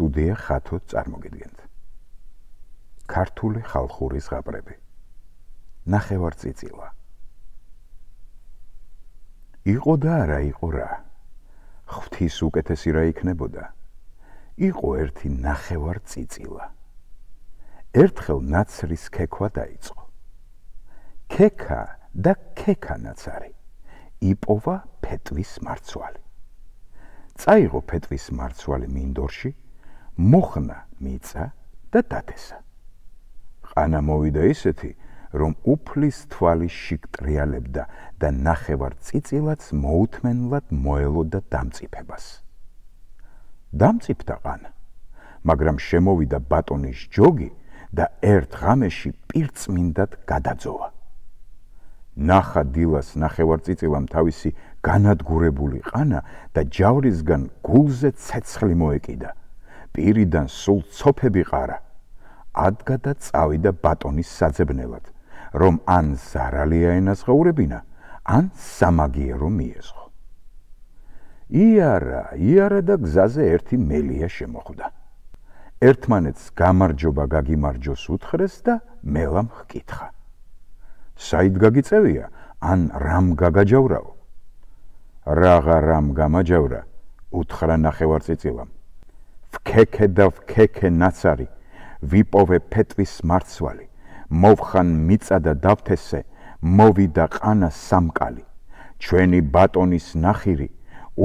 სტუდია ხათო წარმოგიდგენთ. ქართული ხალხური ზღაპრები. ნახევარ წიწილა. იყო და არა იყო რა. ღვთის უკეთესი რა იქნებოდა? იყო ერთი ნახევარ წიწილა. ერთხელ ნაცრის ქექვა დაიწყო. ქექა და ქექა ნაცარი. იპოვა ფეტვის მარცვალი. წაიღო ფეტვის მარცვალი მინდორში მოხნა მიწა და დათესა. ყანა მოვიდა ისეთი, რომ უფლის თვალი შიკტრიალებდა და ნახევარ წიწილაც მოუთმენლად მოელოდა დამწიფებას. დამწიფდა ყანა, მაგრამ შემოვიდა ბატონის ჯოგი და ერთ ღამეში პირწმინდად გადაძოვა. ნახა დილას ნახევარ წიწილამ თავისი განადგურებული ყანა და ჯავრისგან გულზე ცეცხლი მოეკიდა. პირიდან სულ ცოფები ყარა ადგა და წავიდა ბატონის საძებნელად რომ ან ზარალია ენაცხოვრებინა ან სამაგიერო მიესხო იარა იარა და გზაზე ერთი მელია შემოხვდა ერთმანეთს გამარჯობა გაგიმარჯოს უთხრეს და მელამ ჰკითხა საით გაგიწევია ან რამ გაგაჯავრაო რაღა რამ გამაჯავრა უთხრა ნახევარ წიწილამ ვქეკე და ვქეკე ნაცარი ვიპოვე ფეტვის მარცვალი მოვხან მიწა და დავთესე მოვიდა ყანა სამკალი ჩვენი ბატონის ნახირი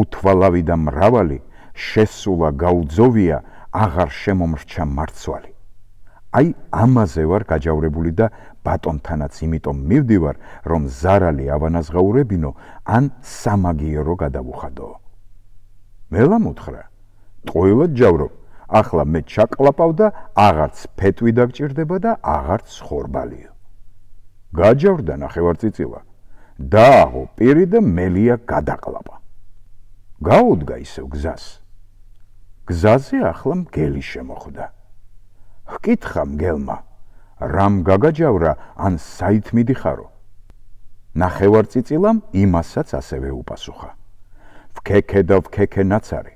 უთვალავი და მრავალი შესულა გაუძოვია აღარ შემომრჩა მარცვალი აი ამაზე ვარ გაჯავრებული და ბატონთანაც იმიტომ მივდივარ რომ ზარალი ავანაზღაურებინო ან სამაგიერო გადავუხადო მელამ უთხრა ყოველად ჯავრობ. ახლა მე ჩაკლაპავ და აღარც ფეტვი დაგჭირდება და აღარც ხორბალიო. გაჯავრდა ნახევარ წიწილა. დააღო პირი და მელია გადაყლაპა. გაუდგა ისევ გზას. გზაზე ახლა მგელი შემოხვდა. ჰკითხა მგელმა: "რამ გაგაჯავრა ან საით მიდიხარო?" ნახევარ წიწილამ იმასაც ასევე უპასუხა. ვქეკედავ ქეკენაცარი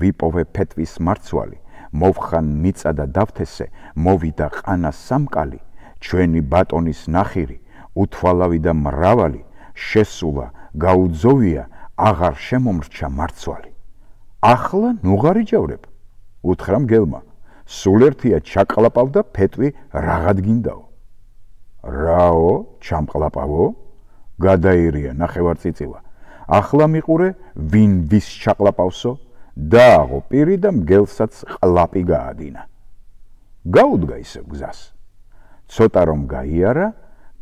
ვიპოვე ფეტვის მარცვალი, მოვხან მიწა და დავთესე, მოვიდა ყანა სამკალი, ჩვენი ბატონის ნახირი, უთვალავი და მრავალი, შესულა, გაუძოვია, აღარ შემომრჩა მარცვალი. ახლა ნუღარიჯავრებ, უთხრა მგელმა. სულ ერთია ჩაკლაპავდა ფეტვი რაღადგინდაო. რაო, ჩამკლაპავო? გადაირია ნახევარ წიწილა. ახლა მიყურე, ვინ ვის ჩაკლაპავსო? დააღო პირი და მგელსაც ყლაპი გაადინა. გაუდგა ისე გზას. ცოტა რომ გაიარა,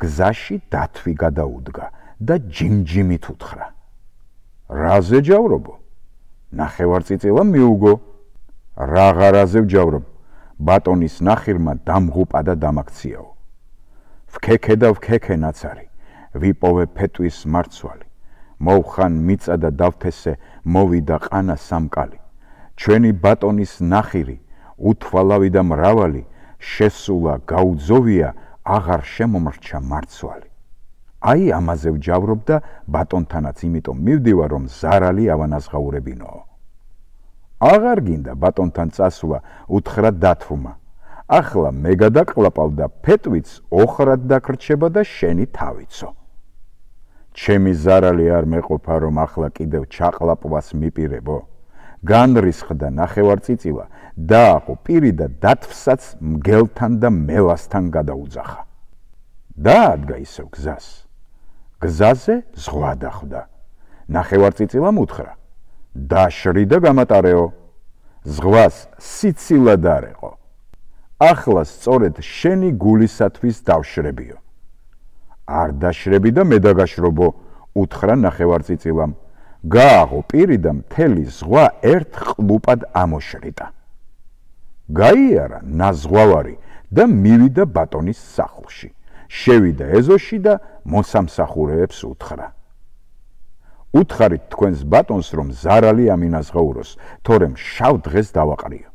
გზაში დათვი გადაუდგა და ჯიმჯიმით უთხრა. რაზე ჯავრობო? ნახევარციცილა მიუგო. რაღარაზე ჯავრობ? ბატონის ნახირმა დამღუპა და დამაქციაო. ვქეკედავ ქეკენაცარი. ვიპოვე ფეტვის მარცვალი. მოხან მიწა და დავთესე მოვიდა ყანა სამკალი ჩვენი ბატონის ნახირი უთვალავი და მრავალი შესულა გაუძოვია აღარ შემომრჩა მარცვალი აი ამაზე ვჯავრობდა ბატონთანაც იმიტომ მივდივარ რომ ზარალი ავანაზღაურებინო აღარ გინდა ბატონთან წასვლა უთხრა დათრუმა ახლა მე გადაკლაპავდა ფეტვიც ოხრად დაკრჩება და შენი თავიცო ჩემი ზარალი არ მეყოფა რომ ახლა კიდევ ჩაყლაპვას მიპირებო განრისხდა ნახევარციცივა დააყო პირი და დათვსაც მგელთან და მელასთან გადაუძახა დაადგა ისევ გზას გზაზე ზღვა დახვდა ნახევარციცივამ უთხრა დაშრი და გამატარეო ზღვას სიცილად არეყო ახლა სწორედ შენი გულისათვის დავშრებიო არ დაშრები და მე დაგაშრობო უთხრა ნახევარციცილამ გააღო პირი და მთელი ზღვა ერთ ყლუპად ამოშრიდა გაიარა ნაზღვავარი და მივიდა ბატონის სახლში შევიდა ეზოში და მოსამსახურეებს უთხრა უთხარით თქვენს ბატონს რომ ზარალი ამინაზღაუროს თორემ შავ დღეს დავაყრიო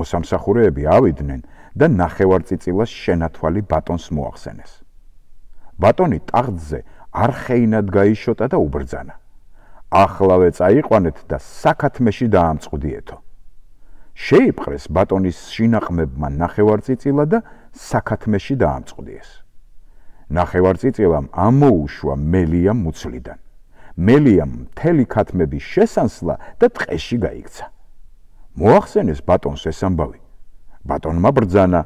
მოსამსახურეები ავიდნენ და ნახევარციცილას შენათვალი ბატონს მოახსენეს ბატონი ტახტზე არხეინად გაიშოტა და უბრძანა ახლავე წაიყვანეთ და საქათმეში დაამწყდიეთო შეიპყრეს ბატონის შინაყმებმა ნახევარციცილა და საქათმეში დაამწყდიეს ნახევარციცილამ ამოუშვა მელია მუცლიდან მელიამ მთელი ქათმები შესანსლა და ტყეში გაიქცა მოახსენეს ბატონს ეს ამბავი ბატონმა ბრძანა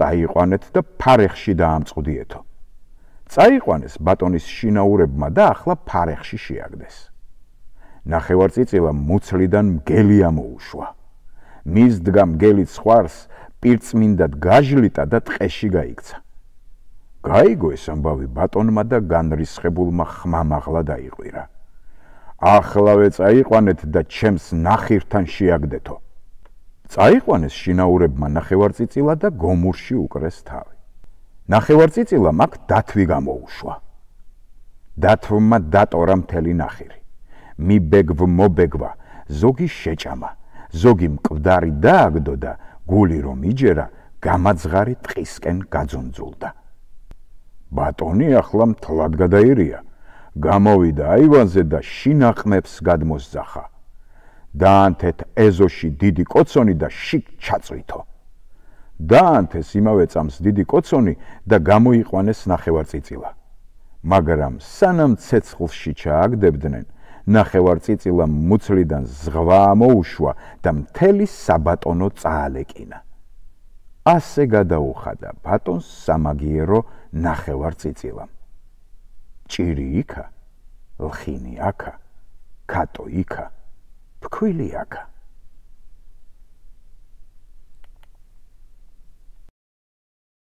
წაიყვანეთ და ფარეხში დაამწყდიეთო წაიყვანეს ბატონის შინაურებმა და ახლა ფარეხში შეაგდეს. ნახევარციცილა მუცლიდან მგელი ამოუშვა. მის დგამ გელი ცხვარს პირწმინდად გაჟლიტა და ტყეში გაიქცა. გაიგო ეს ამბავი ბატონმა და განრისხებულმა ხმამაღლა დაიყვირა. ახლავე წაიყვანეთ და ჩემს ნახირთან შეაგდეთო. წაიყვანეს შინაურებმა ნახევარციცილა და გომურში უკრეს თავი. ნახევარციცილა მაგ დათვი გამოუშვა დათვმა დატორა მთელი ნახირი მიბეგვ მობეგვა ზოგი შეჭამა ზოგი მკვდარი დააგდო და გული რომ იჯერა გამაძღარი ტყისკენ გაძონძულდა ბატონი ახლა მთლად გადაირია გამოვიდა აივანზე და შინაყმებს გადმოსძახა დაანთეთ ეზოში დიდი კოცონი და შიგ ჩაწვითო დაანთეს იმავე წამს დიდი კოცონი და გამოიყვანეს ნახევარციცილა. მაგრამ სანამ ცეცხლში ჩააგდებდნენ, ნახევარციცილამ მუცლიდან ზღვა მოუშვა და მთელი საბატონო წაალეკინა. ასე გადაუხადა ბატონს სამაგიერო ნახევარციცილამ. ჭირი იქა, ლხინი აქა, კატო იქა, ფქვილი აქა.